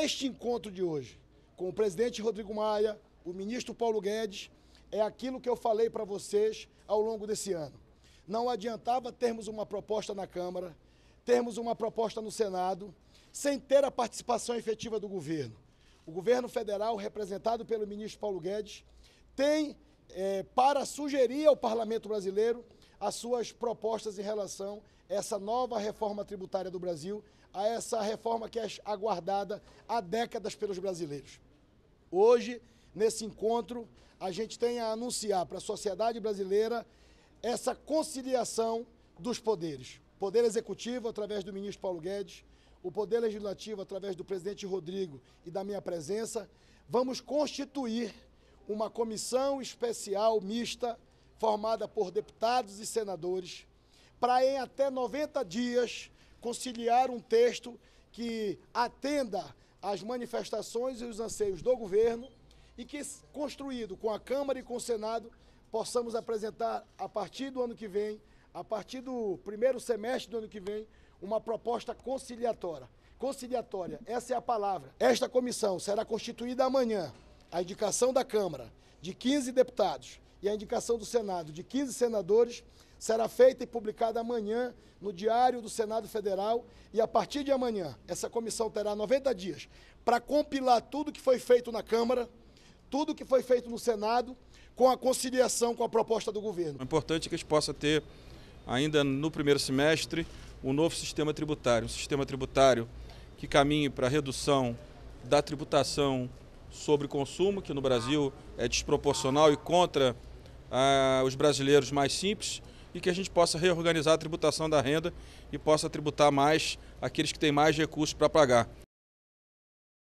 Este encontro de hoje com o presidente Rodrigo Maia, o ministro Paulo Guedes, é aquilo que eu falei para vocês ao longo desse ano. Não adiantava termos uma proposta na Câmara, termos uma proposta no Senado, sem ter a participação efetiva do governo. O governo federal, representado pelo ministro Paulo Guedes, tem é, para sugerir ao parlamento brasileiro as suas propostas em relação a essa nova reforma tributária do Brasil, a essa reforma que é aguardada há décadas pelos brasileiros. Hoje, nesse encontro, a gente tem a anunciar para a sociedade brasileira essa conciliação dos poderes. poder executivo, através do ministro Paulo Guedes, o poder legislativo, através do presidente Rodrigo e da minha presença, vamos constituir uma comissão especial mista, formada por deputados e senadores, para em até 90 dias conciliar um texto que atenda às manifestações e os anseios do governo e que, construído com a Câmara e com o Senado, possamos apresentar a partir do ano que vem, a partir do primeiro semestre do ano que vem, uma proposta conciliatória. Conciliatória, essa é a palavra. Esta comissão será constituída amanhã a indicação da Câmara de 15 deputados e a indicação do Senado de 15 senadores será feita e publicada amanhã no Diário do Senado Federal. E a partir de amanhã, essa comissão terá 90 dias para compilar tudo que foi feito na Câmara, tudo que foi feito no Senado, com a conciliação com a proposta do governo. É importante que a gente possa ter, ainda no primeiro semestre, um novo sistema tributário um sistema tributário que caminhe para a redução da tributação sobre consumo, que no Brasil é desproporcional e contra ah, os brasileiros mais simples, e que a gente possa reorganizar a tributação da renda e possa tributar mais aqueles que têm mais recursos para pagar.